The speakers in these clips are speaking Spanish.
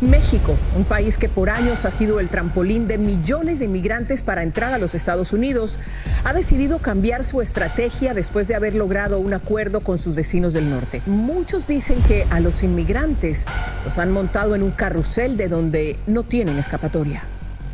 México, un país que por años ha sido el trampolín de millones de inmigrantes para entrar a los Estados Unidos, ha decidido cambiar su estrategia después de haber logrado un acuerdo con sus vecinos del norte. Muchos dicen que a los inmigrantes los han montado en un carrusel de donde no tienen escapatoria.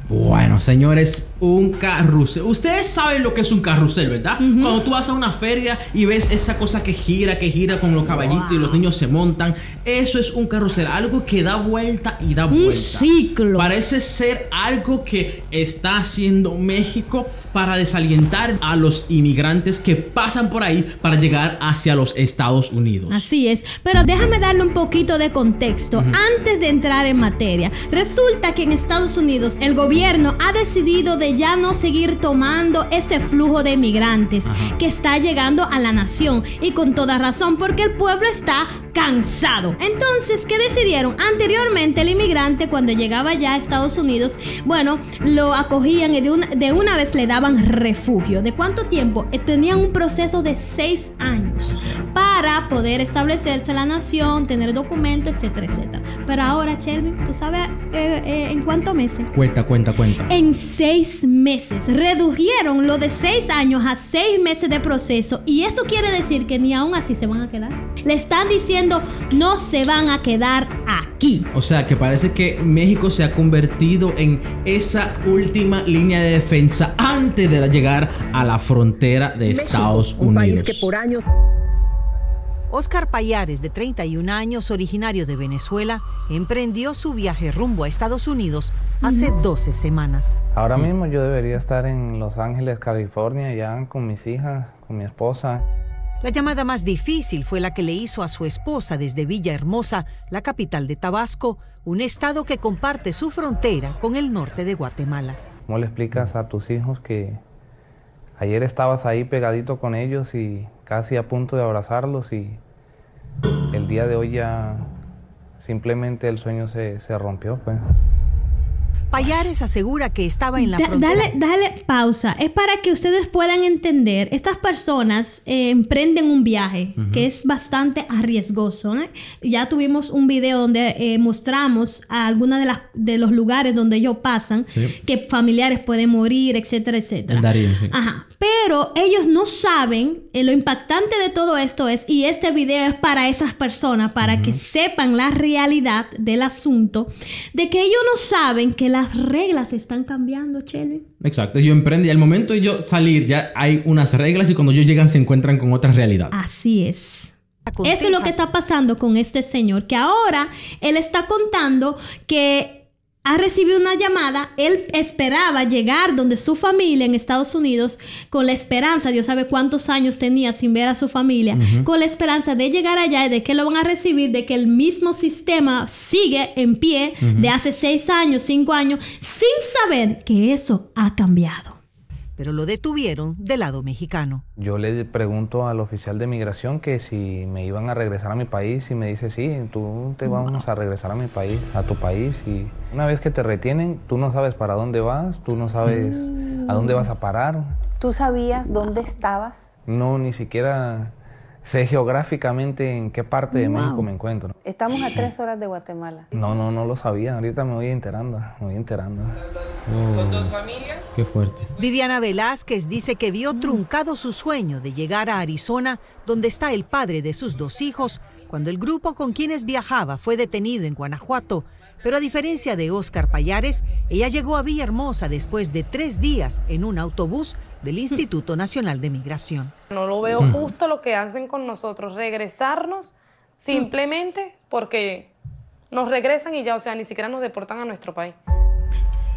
Bueno, señores, un carrusel. Ustedes saben lo que es un carrusel, ¿verdad? Cuando tú vas a una feria y ves esa cosa que gira, que gira con los caballitos y los niños se montan. Eso es un carrusel, algo que da vuelta y da vuelta. Un ciclo. Parece ser algo que está haciendo México para desalientar a los inmigrantes que pasan por ahí para llegar hacia los Estados Unidos. Así es, pero déjame darle un poquito de contexto antes de entrar en materia. Resulta que en Estados Unidos el gobierno ha decidido de ya no seguir tomando ese flujo de migrantes que está llegando a la nación y con toda razón porque el pueblo está cansado. Entonces, ¿qué decidieron? Anteriormente el inmigrante cuando llegaba ya a Estados Unidos, bueno, lo acogían y de una, vez le daban refugio. ¿De cuánto tiempo? Eh, tenían un proceso de seis años. Para para poder establecerse la nación, tener documento, etcétera, etcétera. Pero ahora, Chelvin, ¿tú sabes eh, eh, en cuántos meses? Cuenta, cuenta, cuenta. En seis meses. Redujeron lo de seis años a seis meses de proceso y eso quiere decir que ni aún así se van a quedar. Le están diciendo, no se van a quedar aquí. O sea, que parece que México se ha convertido en esa última línea de defensa antes de llegar a la frontera de Estados Unidos. Un que por años... Oscar Payares, de 31 años, originario de Venezuela, emprendió su viaje rumbo a Estados Unidos hace 12 semanas. Ahora mismo yo debería estar en Los Ángeles, California, ya con mis hijas, con mi esposa. La llamada más difícil fue la que le hizo a su esposa desde Villahermosa, la capital de Tabasco, un estado que comparte su frontera con el norte de Guatemala. ¿Cómo le explicas a tus hijos que ayer estabas ahí pegadito con ellos y casi a punto de abrazarlos y el día de hoy ya simplemente el sueño se, rompió. Pues. Payares asegura que estaba en la Dale, dale pausa. Es para que ustedes puedan entender. Estas personas eh, emprenden un viaje que es bastante arriesgoso. ¿eh? Ya tuvimos un video donde eh, mostramos algunos de, las, de los lugares donde ellos pasan, que familiares pueden morir, etcétera, etcétera. El Darío, Ajá. Pero ellos no saben, eh, lo impactante de todo esto es, y este video es para esas personas, para que sepan la realidad del asunto, de que ellos no saben que las reglas están cambiando, Chely. Exacto, yo emprendí, al momento de yo salir ya hay unas reglas y cuando yo llegan se encuentran con otra realidad. Así es. Eso es lo que está pasando con este señor, que ahora él está contando que ha recibido una llamada, él esperaba llegar donde su familia en Estados Unidos con la esperanza, Dios sabe cuántos años tenía sin ver a su familia, con la esperanza de llegar allá y de que lo van a recibir, de que el mismo sistema sigue en pie de hace seis años, cinco años, sin saber que eso ha cambiado pero lo detuvieron del lado mexicano. Yo le pregunto al oficial de migración que si me iban a regresar a mi país y me dice, sí, tú te vamos a regresar a mi país, a tu país. Y una vez que te retienen, tú no sabes para dónde vas, tú no sabes a dónde mm. vas a parar. ¿Tú sabías dónde estabas? No, ni siquiera sé geográficamente en qué parte de México me encuentro. Estamos a tres horas de Guatemala. No, no, no lo sabía. Ahorita me voy enterando, me voy enterando. Oh. Son dos familias. Qué fuerte. Viviana Velázquez dice que vio truncado su sueño de llegar a Arizona, donde está el padre de sus dos hijos, cuando el grupo con quienes viajaba fue detenido en Guanajuato. Pero a diferencia de Oscar Payares, ella llegó a Villahermosa después de tres días en un autobús del Instituto Nacional de Migración. No lo veo mm. justo lo que hacen con nosotros, regresarnos simplemente porque nos regresan y ya, o sea, ni siquiera nos deportan a nuestro país.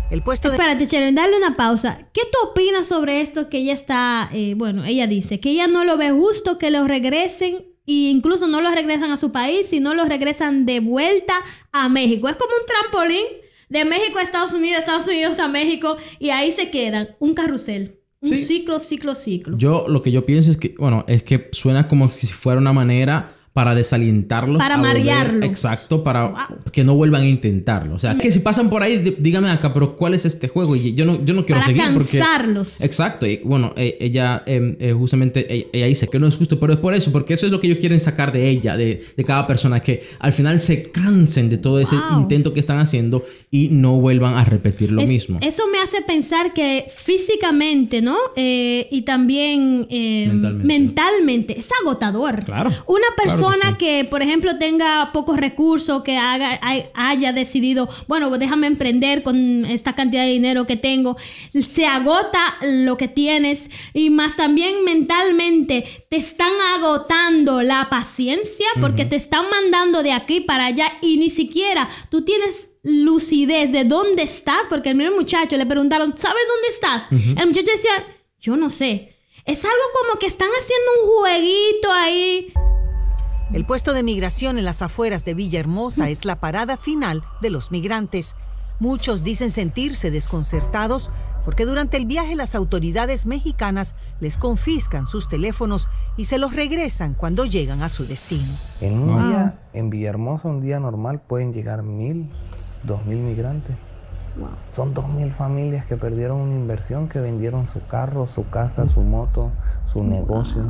El puesto Espérate, Cheren, dale una pausa. ¿Qué tú opinas sobre esto que ella está, eh, bueno, ella dice que ella no lo ve justo que los regresen e incluso no los regresan a su país, sino los regresan de vuelta a México? Es como un trampolín de México a Estados Unidos, Estados Unidos a México y ahí se quedan, un carrusel ciclo, ciclo, ciclo. Yo lo que yo pienso es que, bueno, es que suena como si fuera una manera para desalientarlos. Para marearlos. exacto, para que no vuelvan a intentarlo. O sea, que si pasan por ahí, díganme acá, pero ¿cuál es este juego? Y yo no, yo no quiero para cansarlos. exacto. Y bueno, eh, ella em, eh, justamente, eh, ella, dice que no es justo, pero es por eso, porque eso es lo que ellos quieren sacar de ella, de, cada persona, que al final se cansen de todo ese intento que están haciendo y no vuelvan a repetir lo mismo. Eso me hace pensar que físicamente, ¿no? y también em, mentalmente. es agotador. Claro. Una persona que, por ejemplo, tenga pocos recursos, que haga, haya decidido, bueno, pues déjame emprender con esta cantidad de dinero que tengo, se agota lo que tienes y más también mentalmente te están agotando la paciencia porque te están mandando de aquí para allá y ni siquiera tú tienes lucidez de dónde estás, porque el mismo muchacho le preguntaron, ¿sabes dónde estás? El muchacho decía, yo no sé. Es algo como que están haciendo un jueguito ahí. El puesto de migración en las afueras de Villahermosa es la parada final de los migrantes. Muchos dicen sentirse desconcertados porque durante el viaje las autoridades mexicanas les confiscan sus teléfonos y se los regresan cuando llegan a su destino. En un ah. día, en Villahermosa, un día normal pueden llegar mil, dos mil migrantes. Son dos mil familias que perdieron una inversión, que vendieron su carro, su casa, su moto, su negocio.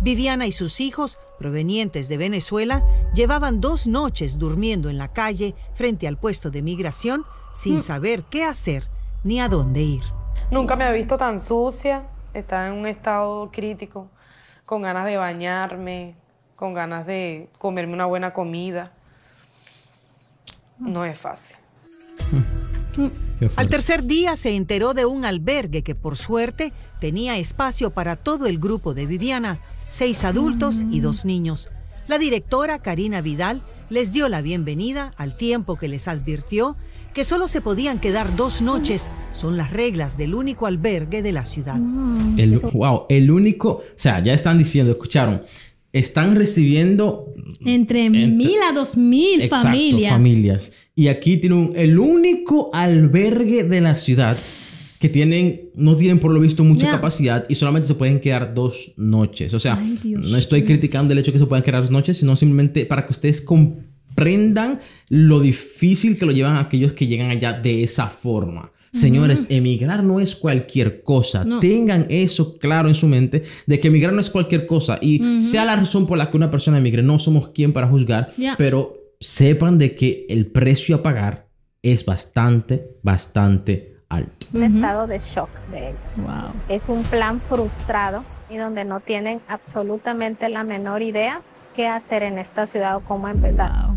Viviana y sus hijos, provenientes de Venezuela, llevaban dos noches durmiendo en la calle frente al puesto de migración sin mm. saber qué hacer ni a dónde ir. Nunca me había visto tan sucia, estaba en un estado crítico, con ganas de bañarme, con ganas de comerme una buena comida. No es fácil. Mm. Al tercer día se enteró de un albergue que por suerte tenía espacio para todo el grupo de Viviana, seis adultos y mm. dos niños. La directora Karina Vidal les dio la bienvenida al tiempo que les advirtió que solo se podían quedar dos noches. Son las reglas del único albergue de la ciudad. El, mm. wow, el único, o sea, ya están diciendo, escucharon, están recibiendo entre, mil a dos mil familias. Y aquí tienen el único albergue de la ciudad que tienen, no tienen por lo visto mucha capacidad y solamente se pueden quedar dos noches. O sea, no estoy criticando el hecho de que se puedan quedar dos noches, sino simplemente para que ustedes comprendan lo difícil que lo llevan aquellos que llegan allá de esa forma. Señores, emigrar no es cualquier cosa. Tengan eso claro en su mente de que emigrar no es cualquier cosa. Y sea la razón por la que una persona emigre, no somos quien para juzgar, pero sepan de que el precio a pagar es bastante, bastante alto. Un estado de shock de ellos. Es un plan frustrado y donde no tienen absolutamente la menor idea qué hacer en esta ciudad o cómo empezar.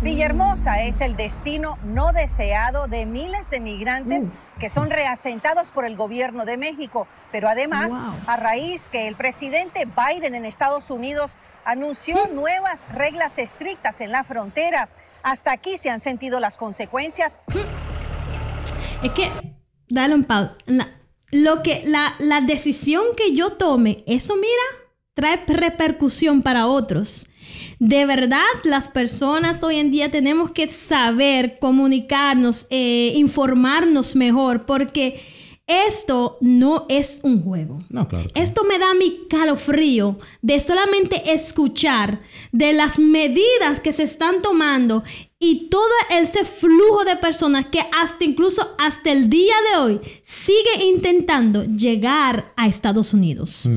Villahermosa es el destino no deseado de miles de migrantes uh. que son reasentados por el gobierno de México. Pero además, a raíz que el presidente Biden en Estados Unidos anunció nuevas reglas estrictas en la frontera, hasta aquí se han sentido las consecuencias. Es que, dale un lo que, la, la decisión que yo tome, eso mira, trae repercusión para otros de verdad las personas hoy en día tenemos que saber comunicarnos, e informarnos mejor, porque esto no es un juego. No, claro. Esto me da mi calofrío de solamente escuchar de las medidas que se están tomando y todo ese flujo de personas que hasta incluso hasta el día de hoy sigue intentando llegar a Estados Unidos.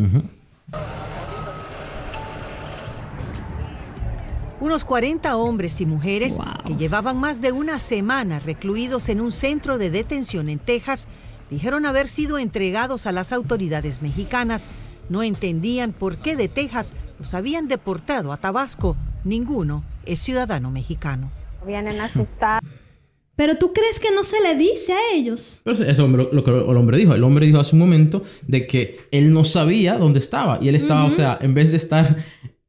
Unos 40 hombres y mujeres que llevaban más de una semana recluidos en un centro de detención en Texas dijeron haber sido entregados a las autoridades mexicanas. No entendían por qué de Texas los habían deportado a Tabasco. Ninguno es ciudadano mexicano. Vienen asustados. Pero tú crees que no se le dice a ellos. eso lo, lo que el hombre dijo. El hombre dijo hace un momento de que él no sabía dónde estaba. Y él estaba, o sea, en vez de estar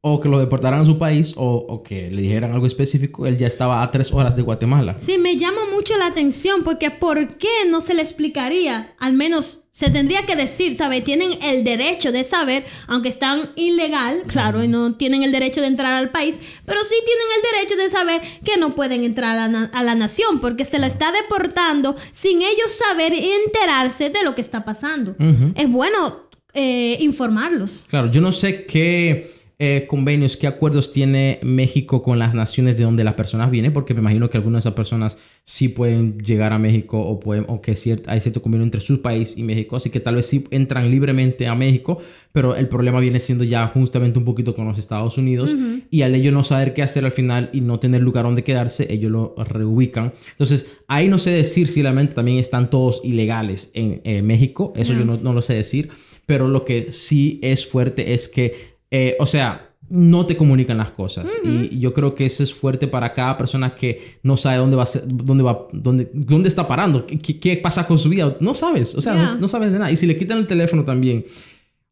o que lo deportaran a su país o, que le dijeran algo específico, él ya estaba a tres horas de Guatemala. Sí, me llama mucho la atención porque ¿por qué no se le explicaría? Al menos se tendría que decir, ¿sabe? Tienen el derecho de saber, aunque están ilegal, claro, y no tienen el derecho de entrar al país, pero sí tienen el derecho de saber que no pueden entrar a, la nación porque se la está deportando sin ellos saber enterarse de lo que está pasando. Es bueno eh, informarlos. Claro, yo no sé qué eh, convenios, qué acuerdos tiene México con las naciones de donde las personas vienen, porque me imagino que algunas de esas personas sí pueden llegar a México o, pueden, o que cierto, hay cierto convenio entre su país y México, así que tal vez sí entran libremente a México, pero el problema viene siendo ya justamente un poquito con los Estados Unidos y al ellos no saber qué hacer al final y no tener lugar donde quedarse, ellos lo reubican. Entonces, ahí no sé decir si realmente también están todos ilegales en eh, México, eso yo no, no lo sé decir, pero lo que sí es fuerte es que eh, o sea, no te comunican las cosas. Y yo creo que eso es fuerte para cada persona que no sabe dónde va a dónde va, dónde, dónde está parando, qué, pasa con su vida. No sabes, o sea, no, sabes de nada. Y si le quitan el teléfono también,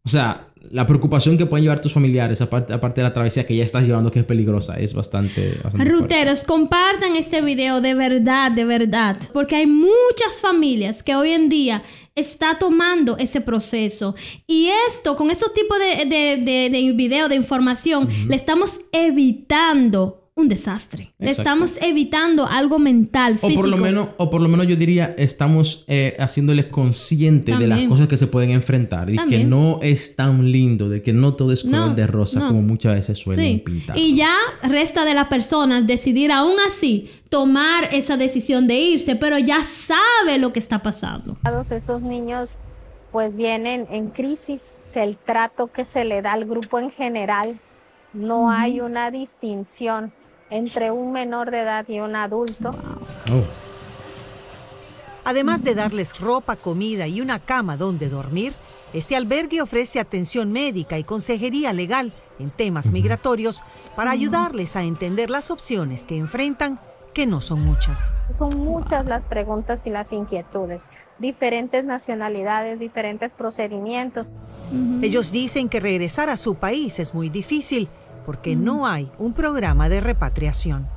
o sea, la preocupación que pueden llevar tus familiares, aparte, aparte de la travesía que ya estás llevando, que es peligrosa, es bastante. Ruteros, compartan este video de verdad, de verdad. Porque hay muchas familias que hoy en día está tomando ese proceso. Y esto, con esos tipos de, de, de, video, de información, le estamos evitando un desastre. estamos evitando algo mental, físico. O por lo menos, o por lo menos yo diría, estamos eh, haciéndoles conscientes de las cosas que se pueden enfrentar y que no es tan lindo, de que no todo es color de rosa como muchas veces suelen pintar. Y ya resta de la persona decidir aún así tomar esa decisión de irse, pero ya sabe lo que está pasando. Esos niños pues vienen en crisis, el trato que se le da al grupo en general, no hay una distinción entre un menor de edad y un adulto. Oh. Además de darles ropa, comida y una cama donde dormir, este albergue ofrece atención médica y consejería legal en temas migratorios para ayudarles a entender las opciones que enfrentan, que no son muchas. Son muchas las preguntas y las inquietudes, diferentes nacionalidades, diferentes procedimientos. Ellos dicen que regresar a su país es muy difícil porque mm. no hay un programa de repatriación.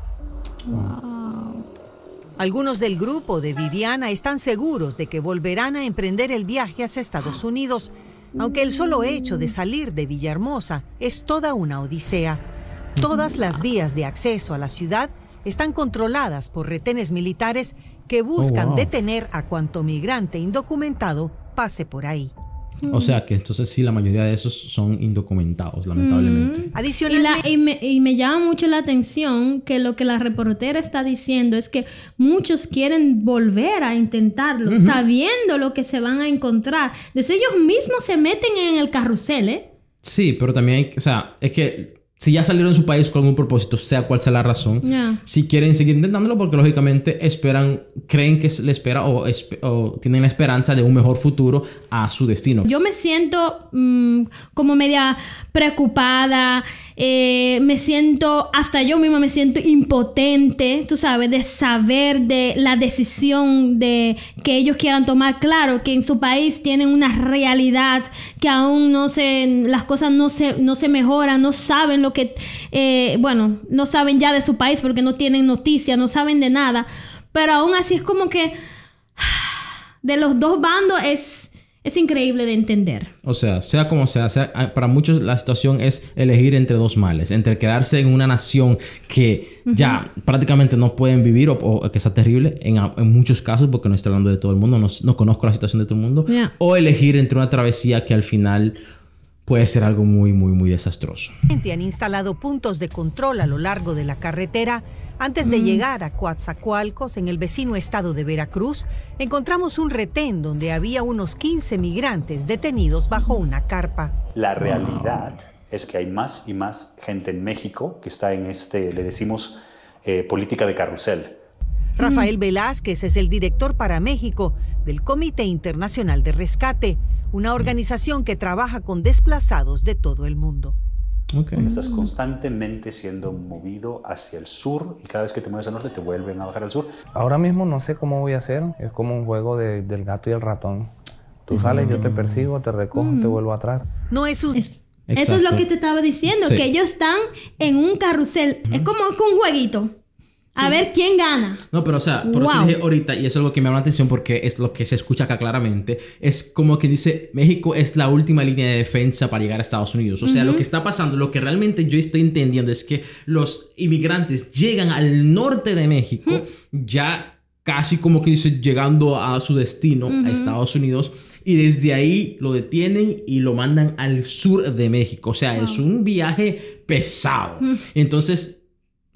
Algunos del grupo de Viviana están seguros de que volverán a emprender el viaje hacia Estados Unidos, aunque el solo hecho de salir de Villahermosa es toda una odisea. Todas las vías de acceso a la ciudad están controladas por retenes militares que buscan oh, detener a cuanto migrante indocumentado pase por ahí. O sea que entonces sí, la mayoría de esos son indocumentados, lamentablemente. Y, me, llama mucho la atención que lo que la reportera está diciendo es que muchos quieren volver a intentarlo, sabiendo lo que se van a encontrar. Desde ellos mismos se meten en el carrusel, ¿eh? Sí, pero también hay, o sea, es que si ya salieron de su país con un propósito, sea cual sea la razón, si quieren seguir intentándolo porque lógicamente esperan, creen que le espera o, tienen la esperanza de un mejor futuro a su destino. Yo me siento mm, como media preocupada, eh, me siento, hasta yo misma me siento impotente, tú sabes, de saber de la decisión de que ellos quieran tomar. Claro que en su país tienen una realidad que aún no se, las cosas no se, no se mejoran, no saben lo que, eh, bueno, no saben ya de su país porque no tienen noticia, no saben de nada. Pero aún así es como que de los dos bandos es, es increíble de entender. O sea, sea como sea, ah, para muchos la situación es elegir entre dos males, entre quedarse en una nación que ya prácticamente no pueden vivir o, que está terrible en, muchos casos, porque no estoy hablando de todo el mundo, no, conozco la situación de todo el mundo, o elegir entre una travesía que al final puede ser algo muy, muy, muy desastroso. Han instalado puntos de control a lo largo de la carretera. Antes de mm. llegar a Coatzacoalcos, en el vecino estado de Veracruz, encontramos un retén donde había unos 15 migrantes detenidos bajo una carpa. La realidad es que hay más y más gente en México que está en este, le decimos, eh, política de carrusel. Mm. Rafael Velázquez es el director para México del Comité Internacional de Rescate una organización que trabaja con desplazados de todo el mundo. Okay. Estás constantemente siendo movido hacia el sur y cada vez que te mueves al norte te vuelven a bajar al sur. Ahora mismo no sé cómo voy a hacer, es como un juego de, del gato y el ratón. Tú sales, yo te persigo, te recojo, te mm. vuelvo atrás. No es eso es lo que te estaba diciendo, que ellos están en un carrusel. Es como un jueguito. A ver quién gana. No, pero o sea, por eso dije ahorita, y es algo que me llama la atención porque es lo que se escucha acá claramente, es como que dice, México es la última línea de defensa para llegar a Estados Unidos. O sea, lo que está pasando, lo que realmente yo estoy entendiendo es que los inmigrantes llegan al norte de México, ya casi como que dice, llegando a su destino, a Estados Unidos. Y desde ahí lo detienen y lo mandan al sur de México. O sea, es un viaje pesado. Entonces,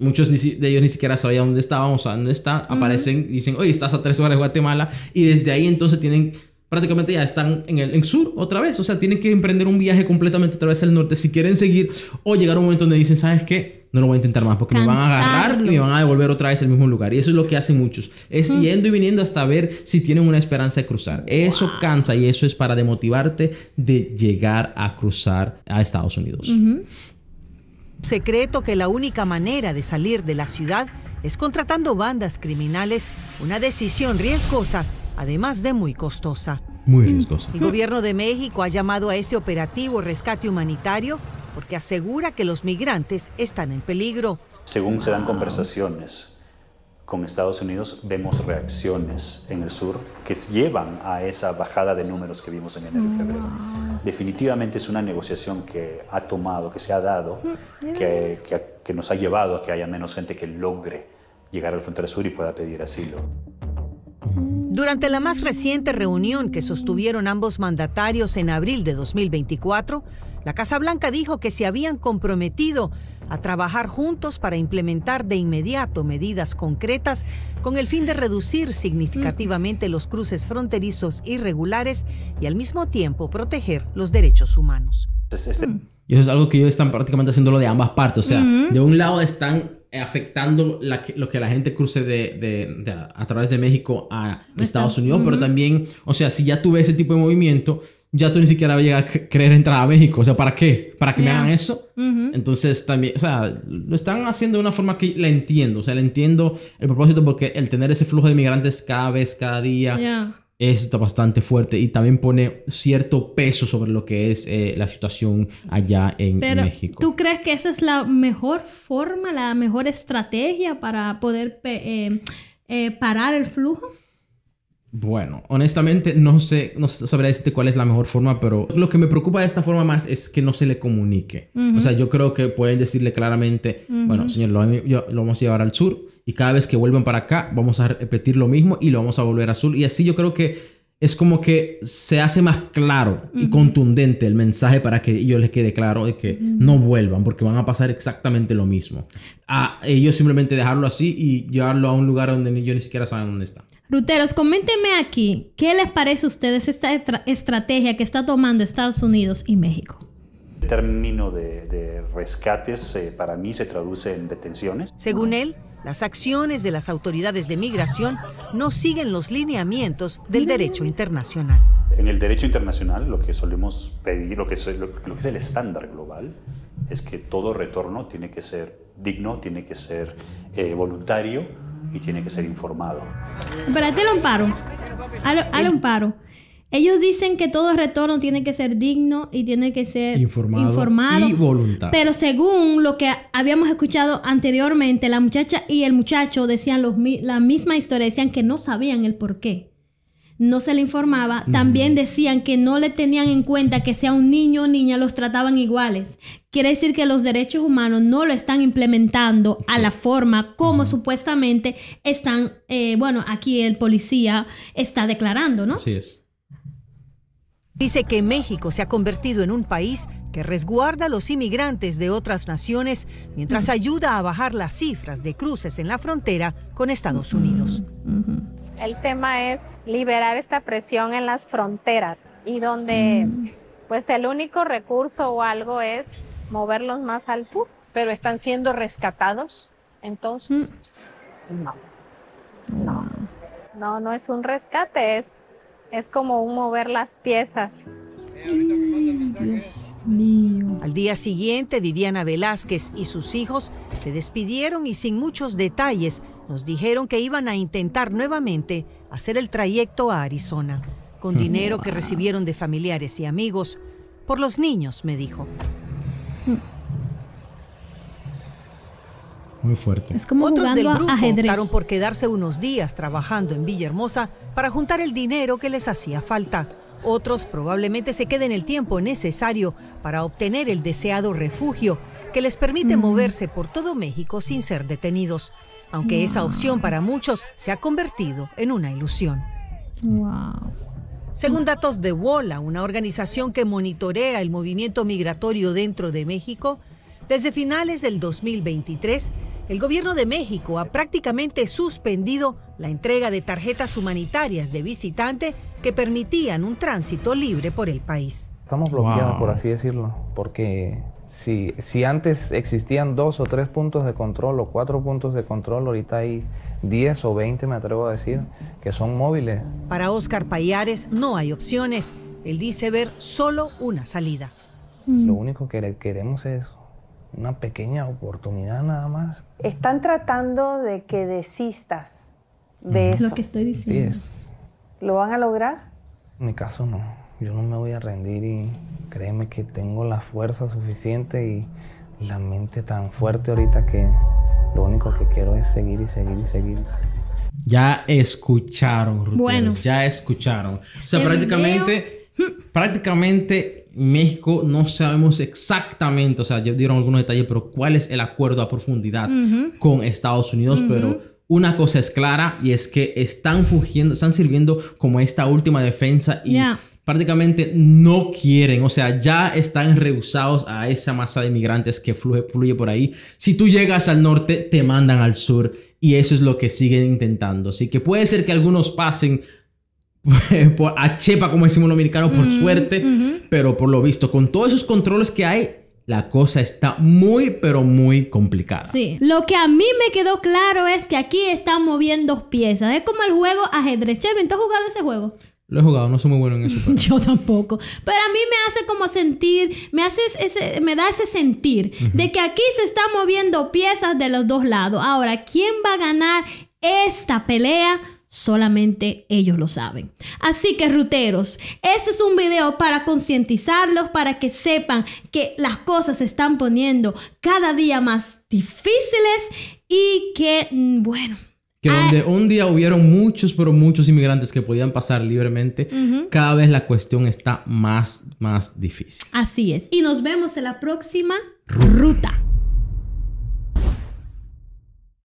Muchos de ellos ni siquiera sabían dónde estábamos, o dónde está. Aparecen, dicen, oye, estás a tres horas de Guatemala. Y desde ahí entonces tienen, prácticamente ya están en el sur otra vez. O sea, tienen que emprender un viaje completamente otra vez al norte si quieren seguir o llegar a un momento donde dicen, ¿sabes qué? No lo voy a intentar más porque me van a agarrar y me van a devolver otra vez al mismo lugar. Y eso es lo que hacen muchos. Es yendo y viniendo hasta ver si tienen una esperanza de cruzar. Eso cansa y eso es para demotivarte de llegar a cruzar a Estados Unidos. Secreto que la única manera de salir de la ciudad es contratando bandas criminales, una decisión riesgosa, además de muy costosa. Muy riesgosa. El gobierno de México ha llamado a este operativo rescate humanitario porque asegura que los migrantes están en peligro. Según se dan conversaciones con Estados Unidos vemos reacciones en el sur que llevan a esa bajada de números que vimos en enero y febrero. Definitivamente es una negociación que ha tomado, que se ha dado, mm, que, que, nos ha llevado a que haya menos gente que logre llegar al Frente del sur y pueda pedir asilo. Durante la más reciente reunión que sostuvieron ambos mandatarios en abril de 2024, la Casa Blanca dijo que se habían comprometido a trabajar juntos para implementar de inmediato medidas concretas con el fin de reducir significativamente los cruces fronterizos irregulares y al mismo tiempo proteger los derechos humanos. Este mm. eso es algo que ellos están prácticamente haciéndolo de ambas partes. O sea, de un lado están eh, afectando la lo que la gente cruce de, a través de México a Estados Unidos, pero también, o sea, si ya tuve ese tipo de movimiento, ya tú ni siquiera llegas a querer entrar a México. O sea, ¿para qué? ¿Para que me hagan eso? Entonces, también, o sea, lo están haciendo de una forma que la entiendo. O sea, le entiendo el propósito porque el tener ese flujo de migrantes cada vez, cada día, es bastante fuerte y también pone cierto peso sobre lo que es eh, la situación allá en México. ¿Tú crees que esa es la mejor forma, la mejor estrategia para poder eh, eh, parar el flujo? Bueno, honestamente no sé, no sabré decirte cuál es la mejor forma, pero lo que me preocupa de esta forma más es que no se le comunique. O sea, yo creo que pueden decirle claramente, bueno, señor, lo, lo, vamos a llevar al sur y cada vez que vuelvan para acá vamos a repetir lo mismo y lo vamos a volver al sur. Y así yo creo que es como que se hace más claro y contundente el mensaje para que ellos les quede claro de que no vuelvan porque van a pasar exactamente lo mismo. A ellos simplemente dejarlo así y llevarlo a un lugar donde ellos ni siquiera saben dónde está. Ruteros, coméntenme aquí, ¿qué les parece a ustedes esta estrategia que está tomando Estados Unidos y México? El término de, rescates eh, para mí se traduce en detenciones. Según él, las acciones de las autoridades de migración no siguen los lineamientos del derecho internacional. En el derecho internacional lo que solemos pedir, lo que, es, el estándar global, es que todo retorno tiene que ser digno, tiene que ser eh, voluntario y tiene que ser informado. Espérate, te amparo, Al, al ellos dicen que todo retorno tiene que ser digno y tiene que ser informado, y voluntario. Pero según lo que habíamos escuchado anteriormente, la muchacha y el muchacho decían los, la misma historia, decían que no sabían el por qué. No se le informaba. También decían que no le tenían en cuenta que sea un niño o niña, los trataban iguales. Quiere decir que los derechos humanos no lo están implementando a la forma como supuestamente están, eh, bueno, aquí el policía está declarando, ¿no? Así es. Dice que México se ha convertido en un país que resguarda a los inmigrantes de otras naciones mientras ayuda a bajar las cifras de cruces en la frontera con Estados Unidos. El tema es liberar esta presión en las fronteras y donde mm. pues el único recurso o algo es moverlos más al sur. Pero están siendo rescatados, entonces. Mm. No. No. No, no es un rescate, es es como un mover las piezas. Dios mío. Al día siguiente, Viviana Velázquez y sus hijos se despidieron y sin muchos detalles nos dijeron que iban a intentar nuevamente hacer el trayecto a Arizona, con dinero que recibieron de familiares y amigos, por los niños, me dijo. Muy fuerte. Otros del grupo optaron por quedarse unos días trabajando en Villahermosa para juntar el dinero que les hacía falta. Otros probablemente se queden el tiempo necesario para obtener el deseado refugio que les permite mm. moverse por todo México sin ser detenidos, aunque esa opción para muchos se ha convertido en una ilusión. Según datos de WOLA, una organización que monitorea el movimiento migratorio dentro de México, desde finales del 2023 el gobierno de México ha prácticamente suspendido la entrega de tarjetas humanitarias de visitante que permitían un tránsito libre por el país. Estamos bloqueados, por así decirlo, porque si, antes existían dos o tres puntos de control o cuatro puntos de control, ahorita hay diez o veinte, me atrevo a decir, que son móviles. Para Oscar Payares no hay opciones. Él dice ver solo una salida. Lo mm. único que queremos es una pequeña oportunidad nada más. Están tratando de que desistas de eso. Lo que estoy diciendo. ¿Lo van a lograr? En mi caso no. Yo no me voy a rendir y créeme que tengo la fuerza suficiente y la mente tan fuerte ahorita que lo único que quiero es seguir y seguir y seguir. Ya escucharon, bueno. ya escucharon. O sea, prácticamente, prácticamente México no sabemos exactamente, o sea, dieron algunos detalles, pero cuál es el acuerdo a profundidad con Estados Unidos, pero una cosa es clara y es que están fugiendo, están sirviendo como esta última defensa y prácticamente no quieren, o sea, ya están rehusados a esa masa de migrantes que fluye, fluye por ahí. Si tú llegas al norte, te mandan al sur y eso es lo que siguen intentando. Así que puede ser que algunos pasen por, a chepa, como decimos los americanos, por mm, suerte. Pero por lo visto, con todos esos controles que hay, la cosa está muy, pero muy complicada. Sí. Lo que a mí me quedó claro es que aquí están moviendo piezas. Es como el juego ajedrez. Che, ¿tú has jugado ese juego? Lo he jugado, no soy muy bueno en eso. Yo tampoco. Pero a mí me hace como sentir, me hace ese, me da ese sentir de que aquí se están moviendo piezas de los dos lados. Ahora, ¿quién va a ganar esta pelea? Solamente ellos lo saben. Así que ruteros, ese es un video para concientizarlos, para que sepan que las cosas se están poniendo cada día más difíciles y que, mm, bueno, que ah, donde un día hubieron muchos, pero muchos inmigrantes que podían pasar libremente, cada vez la cuestión está más, más difícil. Así es. Y nos vemos en la próxima ruta.